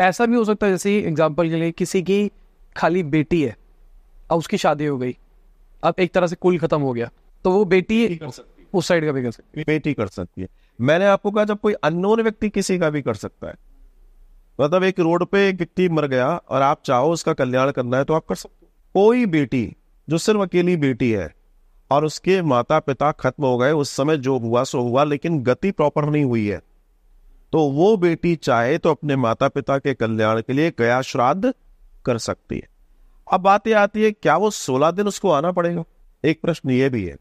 ऐसा भी हो सकता है जैसे एग्जाम्पल के लिए किसी की खाली बेटी है अब उसकी शादी हो गई अब एक तरह से कुल खत्म हो गया तो वो बेटी उस साइड का भी कर सकती है बेटी कर सकती है मैंने आपको कहा जब कोई अननोन व्यक्ति किसी का भी कर सकता है मतलब एक रोड पे एक व्यक्ति मर गया और आप चाहो उसका कल्याण करना है तो आप कर सकते हो कोई बेटी जो सिर्फ अकेली बेटी है और उसके माता पिता खत्म हो गए उस समय जो हुआ सो हुआ लेकिन गति प्रॉपर नहीं हुई है तो वो बेटी चाहे तो अपने माता पिता के कल्याण के लिए गया श्राद्ध कर सकती है अब बात यह आती है क्या वो सोलह दिन उसको आना पड़ेगा एक प्रश्न ये भी है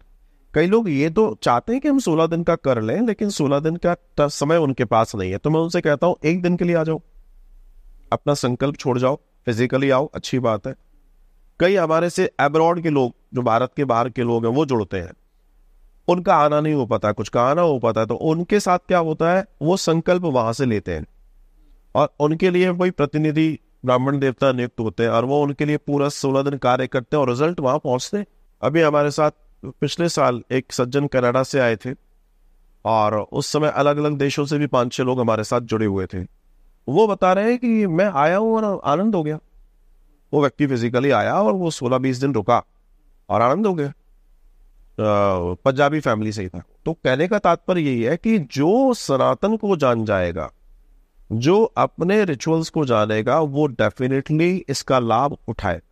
कई लोग ये तो चाहते हैं कि हम सोलह दिन का कर लें लेकिन सोलह दिन का समय उनके पास नहीं है तो मैं उनसे कहता हूं एक दिन के लिए आ जाओ अपना संकल्प छोड़ जाओ फिजिकली आओ अच्छी बात है कई हमारे से अब्रॉड के लोग जो भारत के बाहर के लोग हैं वो जुड़ते हैं उनका आना नहीं हो पाता कुछ का आना हो पाता है तो उनके साथ क्या होता है वो संकल्प वहां से लेते हैं और उनके लिए कोई प्रतिनिधि ब्राह्मण देवता नियुक्त होते हैं और वो उनके लिए पूरा सोलह दिन कार्य करते हैं और रिजल्ट वहां पहुंचते हैं अभी हमारे साथ पिछले साल एक सज्जन कनाडा से आए थे और उस समय अलग अलग देशों से भी पांच छह लोग हमारे साथ जुड़े हुए थे वो बता रहे हैं कि मैं आया हूँ और आनंद हो गया वो व्यक्ति फिजिकली आया और वो सोलह बीस दिन रुका और आनंद हो गया पंजाबी फैमिली से ही था तो कहने का तात्पर्य यही है कि जो सनातन को जान जाएगा जो अपने रिचुअल्स को जानेगा वो डेफिनेटली इसका लाभ उठाए